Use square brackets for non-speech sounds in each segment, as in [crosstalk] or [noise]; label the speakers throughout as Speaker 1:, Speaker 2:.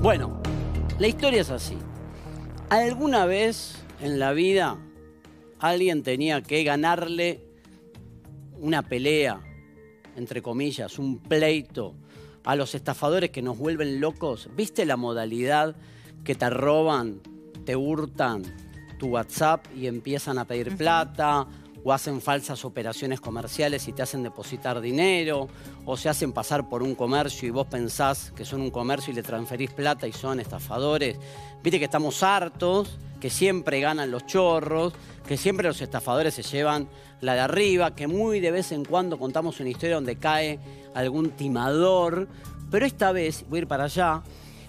Speaker 1: Bueno, la historia es así. ¿Alguna vez en la vida alguien tenía que ganarle una pelea, entre comillas, un pleito a los estafadores que nos vuelven locos? ¿Viste la modalidad que te roban, te hurtan tu WhatsApp y empiezan a pedir plata, o hacen falsas operaciones comerciales y te hacen depositar dinero, o se hacen pasar por un comercio y vos pensás que son un comercio y le transferís plata y son estafadores. Viste que estamos hartos, que siempre ganan los chorros, que siempre los estafadores se llevan la de arriba, que muy de vez en cuando contamos una historia donde cae algún timador, pero esta vez, voy a ir para allá,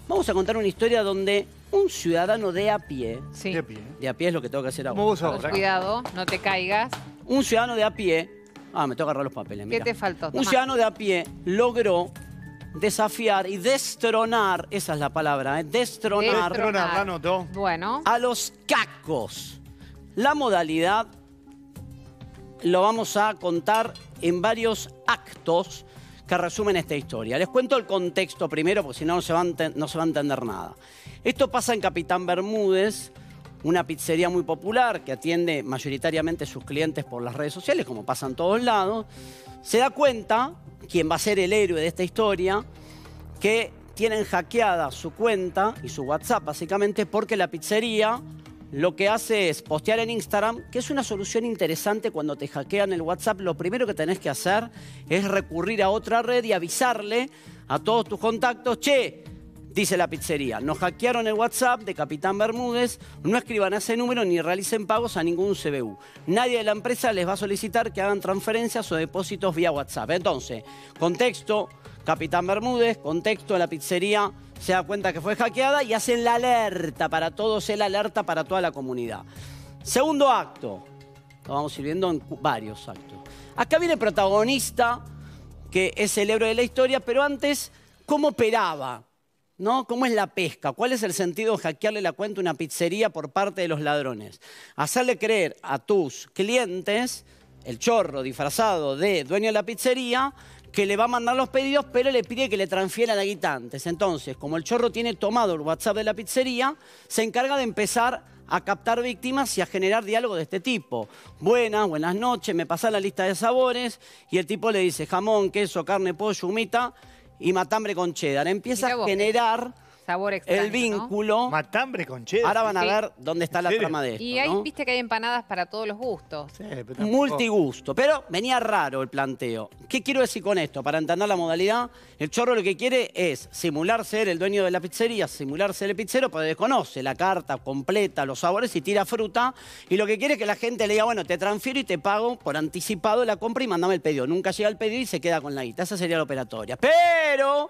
Speaker 1: vamos a contar una historia donde un ciudadano de a pie, De a pie. es lo que tengo que hacer ahora, cuidado,
Speaker 2: no te caigas.
Speaker 1: un ciudadano de a pie, ah, me tengo que agarrar los papeles, ¿Qué te faltó? Un ciudadano de a pie logró desafiar y destronar, esa es la palabra, ¿eh? destronar Destronar, anotó. Bueno, a los cacos. La modalidad lo vamos a contar en varios actos que resumen esta historia. Les cuento el contexto primero, porque si no, no se va a entender nada. Esto pasa en Capitán Bermúdez, una pizzería muy popular que atiende mayoritariamente sus clientes por las redes sociales, como pasa en todos lados. Se da cuenta, quien va a ser el héroe de esta historia, que tienen hackeada su cuenta y su WhatsApp, básicamente porque la pizzería lo que hace es postear en Instagram, que es una solución interesante cuando te hackean el WhatsApp. Lo primero que tenés que hacer es recurrir a otra red y avisarle a todos tus contactos, che, Dice la pizzería, nos hackearon el WhatsApp de Capitán Bermúdez, no escriban ese número ni realicen pagos a ningún CBU. Nadie de la empresa les va a solicitar que hagan transferencias o depósitos vía WhatsApp. Entonces, contexto, Capitán Bermúdez, contexto, la pizzería se da cuenta que fue hackeada y hacen la alerta para todos, la alerta para toda la comunidad. Segundo acto, lo vamos ir viendo en varios actos. Acá viene el protagonista, que es el héroe de la historia, pero antes, ¿cómo operaba? ¿no? ¿Cómo es la pesca? ¿Cuál es el sentido de hackearle la cuenta a una pizzería por parte de los ladrones? Hacerle creer a tus clientes, el chorro disfrazado de dueño de la pizzería, que le va a mandar los pedidos, pero le pide que le transfiera la guita Entonces, como el chorro tiene tomado el WhatsApp de la pizzería, se encarga de empezar a captar víctimas y a generar diálogo de este tipo. Buenas, buenas noches, me pasa la lista de sabores y el tipo le dice jamón, queso, carne, pollo, humita y matambre con cheddar. Empieza a generar
Speaker 2: el vínculo.
Speaker 1: Matambre con cheddar. Ahora van a ver dónde está la trama de esto, Y ahí
Speaker 2: viste que hay empanadas para todos los gustos. Multigusto,
Speaker 1: pero venía raro el planteo. ¿Qué quiero decir con esto? Para entender la modalidad, el chorro lo que quiere es simular ser el dueño de la pizzería, simular ser el pizzero, porque desconoce la carta completa, los sabores y tira fruta. Y lo que quiere es que la gente le diga, bueno, te transfiero y te pago por anticipado la compra y mandame el pedido. Nunca llega el pedido y se queda con la guita. Esa sería la operatoria. Pero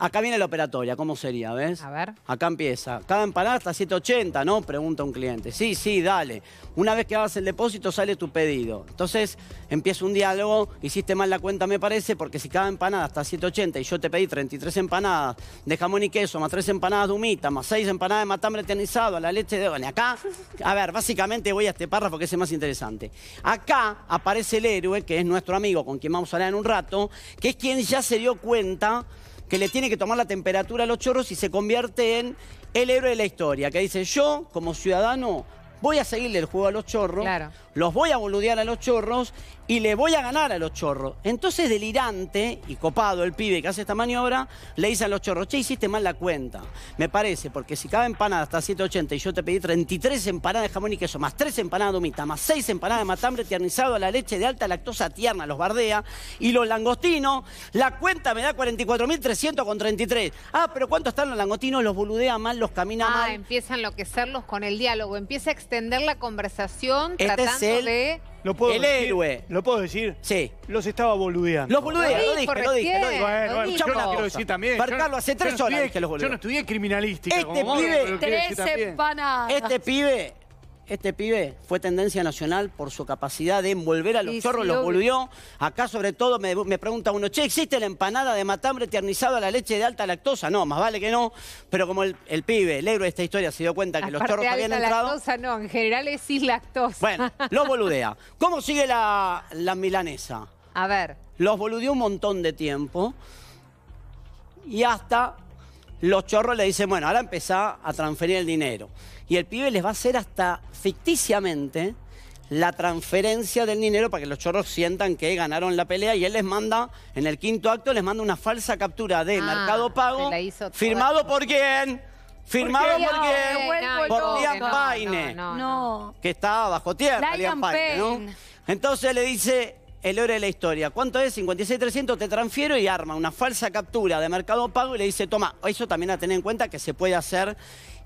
Speaker 1: Acá viene la operatoria, ¿cómo sería, ves? A ver. Acá empieza. Cada empanada está 780, ¿no? Pregunta un cliente. Sí, sí, dale. Una vez que hagas el depósito, sale tu pedido. Entonces, empieza un diálogo. Hiciste mal la cuenta, me parece, porque si cada empanada está 780 y yo te pedí 33 empanadas de jamón y queso, más 3 empanadas de humita, más 6 empanadas de matambre eternizado, a la leche de... Bueno, acá, a ver, básicamente voy a este párrafo que es el más interesante. Acá aparece el héroe, que es nuestro amigo, con quien vamos a hablar en un rato, que es quien ya se dio cuenta que le tiene que tomar la temperatura a los chorros y se convierte en el héroe de la historia, que dice, yo como ciudadano voy a seguirle el juego a los chorros, los voy a boludear a los chorros y le voy a ganar a los chorros. Entonces, delirante y copado el pibe que hace esta maniobra, le dice a los chorros, che, hiciste mal la cuenta. Me parece, porque si cada empanada está a 7.80 y yo te pedí 33 empanadas de jamón y queso, más 3 empanadas de humita, más 6 empanadas de matambre tiernizado a la leche de alta lactosa tierna, los bardea, y los langostinos, la cuenta me da 44.300 con 33. Ah, pero ¿cuánto están los langostinos? Los boludea mal, los camina ah, mal. Ah,
Speaker 2: empieza a enloquecerlos con el diálogo, empieza a extender la conversación este tratando de
Speaker 1: lo puedo el decir? héroe.
Speaker 3: ¿Lo puedo decir? Sí. Los estaba boludeando. Los boludea, lo dije, lo dije, lo dije. Bueno, bueno, yo lo quiero decir también. Marcarlo, hace tres horas los Yo no
Speaker 1: estudié criminalística. Este pibe. 13 Este pibe este pibe fue tendencia nacional por su capacidad de envolver a los chorros, los volvió. Acá, sobre todo, me, pregunta uno, che, ¿existe la empanada de matambre tiernizada a la leche de alta lactosa? No, más vale que no. Pero como el, pibe, el héroe de esta historia, se dio cuenta que los chorros habían entrado.
Speaker 2: lactosa no, en general es sin lactosa. Bueno,
Speaker 1: los boludea.
Speaker 2: ¿Cómo sigue la
Speaker 1: milanesa? A ver. Los boludeó un montón de tiempo y hasta los chorros le dicen, bueno, ahora empezá a transferir el dinero. Y el pibe les va a hacer hasta ficticiamente la transferencia del dinero para que los chorros sientan que ganaron la pelea y él les manda, en el quinto acto, les manda una falsa captura de ah, Mercado Pago, firmado por quién. Firmado por, quién? Eh, por Liam no, Que está bajo tierra, Liam Paine, Entonces le dice, el héroe de la historia. ¿Cuánto es? 56,300, te transfiero y arma una falsa captura de Mercado Pago y le dice, toma, eso también a tener en cuenta que se puede hacer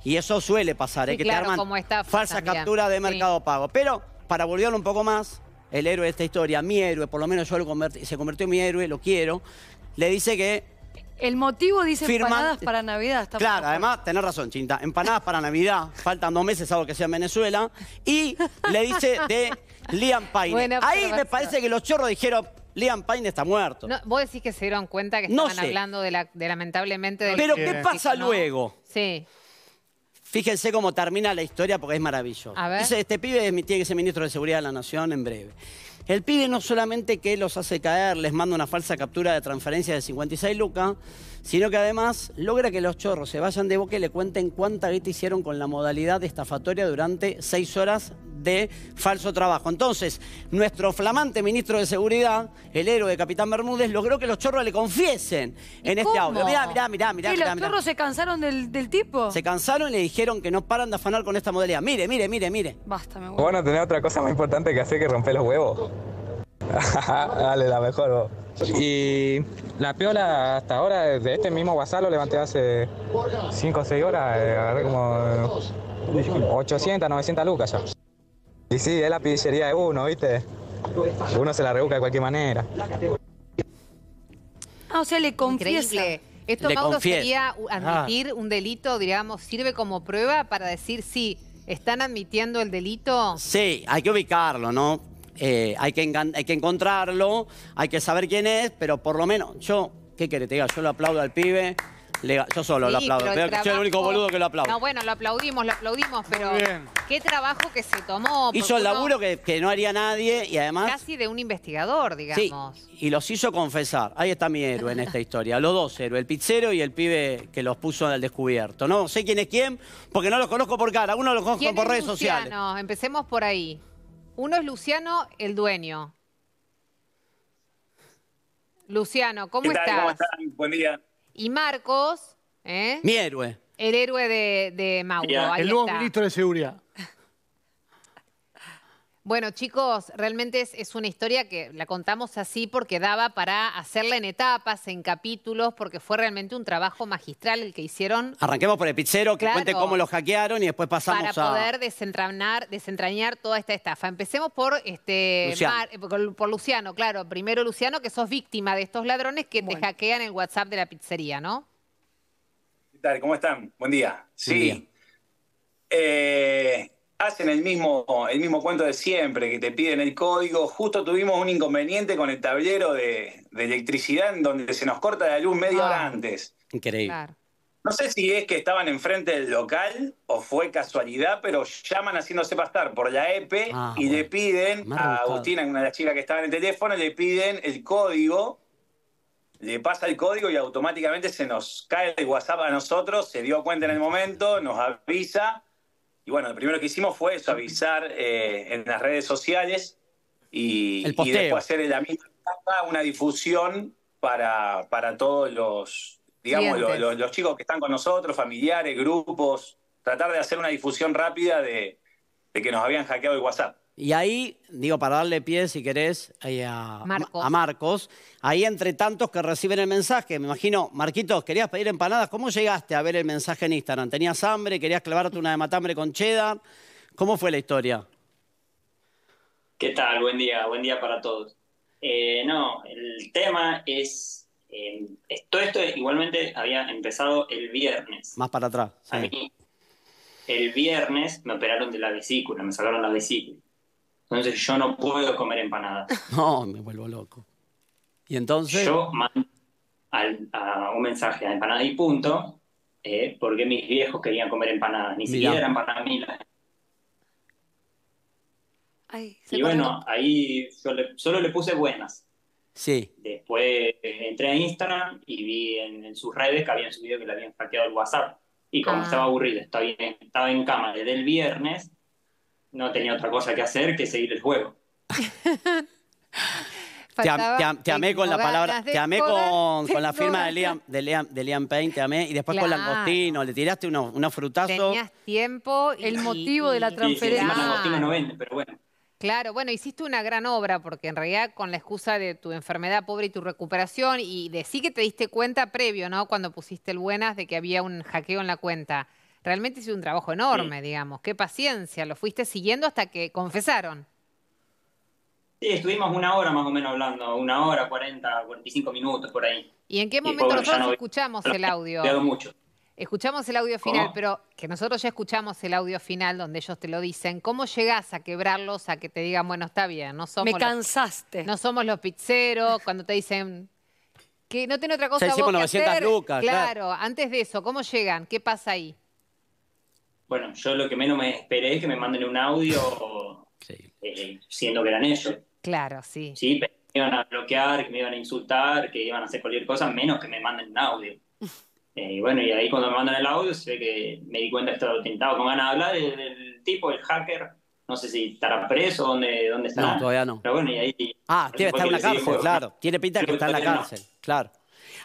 Speaker 1: y eso suele pasar, ¿eh? que claro, te arman como
Speaker 2: falsa captura
Speaker 1: de Mercado Pago. Pero, para volverlo un poco más, el héroe de esta historia, mi héroe, por lo menos yo lo convertí, se convirtió en mi héroe, lo quiero, le dice que
Speaker 4: el
Speaker 3: motivo dice
Speaker 1: empanadas para
Speaker 3: Navidad. Está
Speaker 4: claro,
Speaker 1: además, tenés razón, Chinta. Empanadas para Navidad. [laughs] Faltan dos meses, algo que sea en Venezuela. Y le dice de Liam Payne. Ahí me parece que los chorros dijeron, Liam Payne está muerto.
Speaker 2: vos decís que se dieron cuenta que estaban hablando de, la, de lamentablemente... Pero ¿qué pasa luego? Sí.
Speaker 1: Fíjense cómo termina la historia porque es maravilloso. Dice, este pibe tiene que ser ministro de Seguridad de la Nación en breve. El pibe no solamente que los hace caer, les manda una falsa captura de transferencia de 56 lucas, sino que además logra que los chorros se vayan de boca y le cuenten cuánta guita hicieron con la modalidad de estafatoria durante seis horas de falso trabajo. Entonces, nuestro flamante ministro de Seguridad, el héroe Capitán Bermúdez, logró que los chorros le confiesen en este audio. Mirá, mirá, mirá, mirá. ¿Y los chorros se cansaron del, tipo? Se cansaron y le dijeron que no paran de afanar con esta modalidad. Mire, mire, mire, mire. Basta, me voy. Bueno,
Speaker 3: tener otra cosa más importante que hacer que romper los huevos. [laughs] Dale, la mejor Y la piola hasta ahora, de este mismo WhatsApp lo levanté hace 5 o 6 horas, eh, agarré como 800, eh, 900 lucas ya. Y sí, es la pizzería de uno, ¿viste? Uno se la rebusca de cualquier manera.
Speaker 2: Ah, o sea, le confiesa. Esto, sería ah. admitir un delito, digamos, sirve como prueba para decir si ¿Están admitiendo el delito?
Speaker 1: Sí, hay que ubicarlo, ¿no? Eh, hay, que hay que encontrarlo, hay que saber quién es, pero por lo menos yo, ¿qué querés? Te diga, yo lo aplaudo al pibe. Yo solo lo aplaudo. yo soy el único boludo que lo aplaudo. No,
Speaker 2: bueno, lo aplaudimos, lo aplaudimos, pero qué trabajo que se tomó. Hizo el laburo
Speaker 1: que, no haría nadie y además... Casi
Speaker 2: de un investigador, digamos. Sí,
Speaker 1: y los hizo confesar. Ahí está mi héroe en esta historia. Los dos héroes, el pizzero y el pibe que los puso al descubierto. No sé quién es quién, porque no los conozco por cara. Uno los conozco por redes sociales.
Speaker 2: No, empecemos por ahí. Uno es Luciano, el dueño. Luciano, ¿cómo estás?
Speaker 1: ¿Cómo Buen día.
Speaker 2: Y Marcos. ¿eh? Mi héroe. El héroe de, de Mauro. el nuevo ministro de
Speaker 1: Seguridad. [laughs]
Speaker 2: Bueno, chicos, realmente es, una historia que la contamos así porque daba para hacerla en etapas, en capítulos, porque fue realmente un trabajo magistral el que hicieron.
Speaker 1: Arranquemos por el pizzero, que cuente cómo lo hackearon y después pasamos a... Para poder
Speaker 2: desentrañar, toda esta estafa. Empecemos por, este, Luciano. por, Luciano, claro. Primero Luciano, que sos víctima de estos ladrones que te hackean el WhatsApp de la pizzería, ¿no?
Speaker 3: ¿Qué tal? ¿Cómo están? Buen día. Sí. Eh hacen el mismo, el mismo cuento de siempre, que te piden el código. Justo tuvimos un inconveniente con el tablero de, electricidad en donde se nos corta la luz media hora ah, antes. Increíble. No sé si es que estaban enfrente del local o fue casualidad, pero llaman haciéndose pasar por la EPE ah, y le piden
Speaker 1: a Agustina,
Speaker 3: una de las chicas que estaba en el teléfono, le piden el código, le pasa el código y automáticamente se nos cae el WhatsApp a nosotros, se dio cuenta en el momento, nos avisa y bueno, lo primero que hicimos fue eso, avisar eh, en las redes sociales y, después hacer la misma una difusión para, para todos los, digamos, los, chicos que están con nosotros, familiares, grupos, tratar de hacer una difusión rápida de, de que nos habían hackeado el WhatsApp.
Speaker 1: Y ahí, digo, para darle pie, si querés, a Marcos. a ahí entre tantos que reciben el mensaje, me imagino, Marquitos, querías pedir empanadas, ¿cómo llegaste a ver el mensaje en Instagram? ¿Tenías hambre? ¿Querías clavarte una de matambre con cheddar? ¿Cómo fue la historia?
Speaker 4: ¿Qué tal? Buen día, buen día para todos. Eh, no, el tema eh, es, todo esto igualmente había empezado el viernes. Más para atrás. el viernes me operaron de la vesícula, me sacaron la vesícula. Entonces yo no puedo comer empanadas.
Speaker 1: [laughs] No, me vuelvo loco. Y entonces... Yo mando
Speaker 4: un mensaje a empanada y punto, eh, porque mis viejos querían comer empanadas, ni siquiera eran para mí. y bueno, ahí solo, solo le puse buenas. Sí. Después eh, entré a Instagram y vi en, sus redes que habían subido que le habían hackeado el WhatsApp. Y como ah. estaba aburrido, estaba, estaba en cama desde el viernes, no tenía otra cosa que hacer que seguir el juego. [laughs]
Speaker 1: Te, amé con la palabra, te amé con, la [laughs] firma de Liam, Payne, te amé, y después con con Langostino, le tiraste unos, unos frutazos. Tenías
Speaker 2: tiempo, el motivo de la transferencia. Langostino pero bueno. Claro, bueno, hiciste una gran obra porque en realidad con la excusa de tu enfermedad pobre y tu recuperación y de sí que te diste cuenta previo, ¿no? Cuando pusiste el buenas de que había un hackeo en la cuenta realmente hizo un trabajo enorme, digamos. Qué paciencia, lo fuiste siguiendo hasta que confesaron.
Speaker 4: Sí, estuvimos una hora más o menos hablando, una hora, 40, 45 minutos por ahí.
Speaker 2: ¿Y en qué momento nosotros escuchamos el audio? mucho. Escuchamos el audio final, pero que nosotros ya escuchamos el audio final donde ellos te lo dicen. ¿Cómo llegás a quebrarlos, a que te digan, bueno, está bien, no somos. Me cansaste. no somos los pizzeros, cuando te dicen que no tiene otra cosa. Lucas, claro, antes de eso, ¿cómo llegan? ¿Qué pasa ahí?
Speaker 4: Bueno, yo lo que menos me esperé es que me manden un audio eh, siendo que eran ellos.
Speaker 2: Claro, sí.
Speaker 4: Sí, pero que me iban a bloquear, que me iban a insultar, que iban a hacer cualquier cosa, menos que me manden un audio. [laughs] Eh, y bueno, y ahí cuando me mandan el audio, se ve que me di cuenta que estaba tentado con ganas de hablar el tipo, el hacker. No sé si estará preso, dónde, dónde está. No, todavía no. Pero bueno, y ahí. Ah, que estar en la cárcel, claro. Tiene pinta que, que está en la cárcel,
Speaker 1: claro.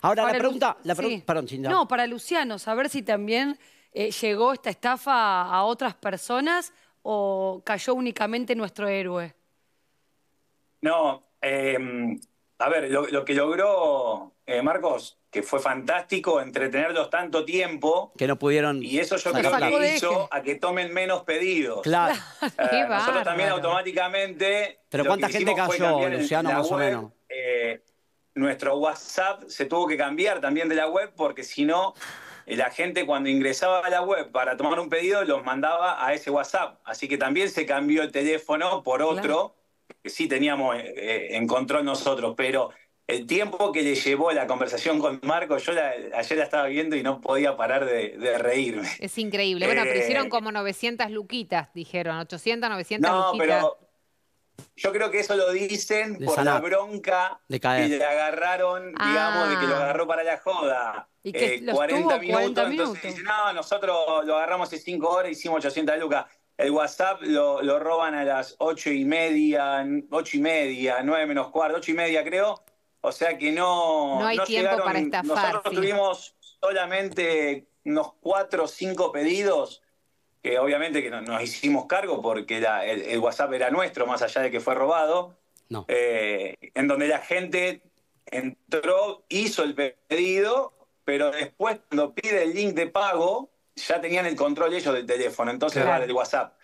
Speaker 1: Ahora la pregunta. La pregunta Perdón, No,
Speaker 4: para Luciano, saber si también eh, llegó esta estafa a otras personas o cayó únicamente nuestro héroe?
Speaker 1: No,
Speaker 3: em, a ver, lo, que logró eh, Marcos, que fue fantástico entretenerlos tanto tiempo.
Speaker 1: Que no pudieron. Y eso yo creo que hizo
Speaker 3: a que tomen menos pedidos.
Speaker 1: Claro. [laughs]
Speaker 3: Eh, nosotros también automáticamente.
Speaker 1: Pero ¿cuánta gente cayó, Luciano, más o menos?
Speaker 3: nuestro WhatsApp se tuvo que cambiar también de la web porque si no la gente cuando ingresaba a la web para tomar un pedido los mandaba a ese WhatsApp. Así que también se cambió el teléfono por otro que sí teníamos encontró eh, eh, en control nosotros, pero el tiempo que le llevó la conversación con Marco, yo ayer la estaba viendo y no podía parar de, reírme.
Speaker 2: Es increíble. Bueno, pero hicieron eh, como 900 luquitas, dijeron, 800, 900 luquitas. No, pero
Speaker 3: yo creo que eso lo dicen por la bronca de que le agarraron, digamos, de que lo ah. agarró para la joda.
Speaker 1: ¿Y que eh, 40, minutos, 40 minutos,
Speaker 3: entonces dicen, no, nosotros lo agarramos en 5 horas, hicimos 800 lucas. El WhatsApp lo, lo, roban a las 8 y media, 8 y media, 9 menos cuarto, 8 y media creo. O sea que no... No hay tiempo para estafar. Nosotros tuvimos solamente unos 4 o 5 pedidos que obviamente que nos hicimos cargo porque el, WhatsApp era nuestro, más allá de que fue robado, eh, en donde la gente entró, hizo el pedido, pero después cuando pide el link de pago, ya tenían el control ellos del teléfono, entonces era el WhatsApp.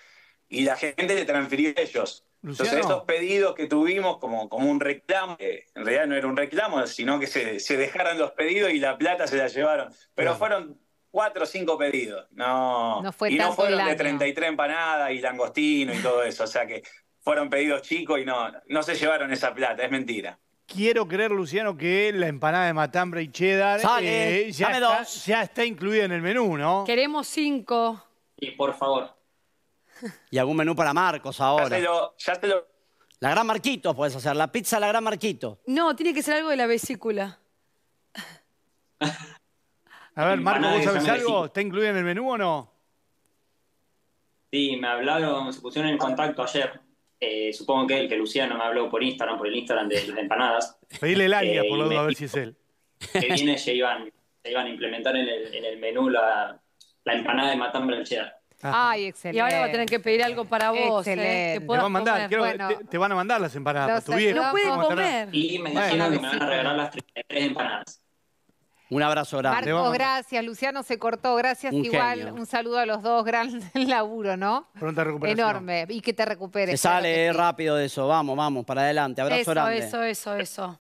Speaker 3: Y la gente le transfirió a ellos. Entonces esos pedidos que tuvimos como, como un reclamo, en realidad no era un reclamo, sino que se, dejaron los pedidos y la plata se la llevaron. Pero fueron cuatro o cinco pedidos. No,
Speaker 1: no y no fueron de
Speaker 3: 33 empanadas y langostino y todo eso. O sea que fueron pedidos chicos y no, no se llevaron esa plata, es mentira. Quiero creer, Luciano, que la empanada de matambre y cheddar Sale, eh,
Speaker 4: ya,
Speaker 1: dos. ya está incluida en el menú, ¿no?
Speaker 4: Queremos cinco.
Speaker 3: Y por favor.
Speaker 1: Y algún menú para Marcos ahora. Ya te lo, La Gran Marquito puedes hacer, la pizza La Gran Marquito.
Speaker 3: No, tiene que ser algo de la vesícula.
Speaker 1: [laughs] A ver, Marco, ¿vos sabés algo? ¿Está incluido en el menú o no?
Speaker 4: Sí, me hablaron, se pusieron en contacto ayer. Eh, supongo que el que Luciano me habló por Instagram, por el Instagram de las empanadas.
Speaker 3: Pedile el área, eh, por lo menos, a ver si es él.
Speaker 4: Que [laughs] viene, se iban, se iban a implementar en el, en el menú la, la, empanada de matambre
Speaker 2: Ay, excelente. Y ahora va a tener que pedir algo para vos. Eh, te, van a mandar, quiero,
Speaker 1: te, van a mandar las empanadas. tú tu no pueden comer. Y me dijeron que me van a regalar las
Speaker 4: 33 empanadas.
Speaker 1: Un abrazo grande. Marco,
Speaker 2: gracias. Luciano se cortó. Gracias igual. Un saludo a los dos. Gran [laughs] laburo, ¿no?
Speaker 1: Pronta recuperación. Enorme.
Speaker 2: Y que te recuperes. Se sale eh,
Speaker 1: rápido de eso. Vamos, vamos, para adelante. Abrazo eso, Eso,
Speaker 2: eso, eso.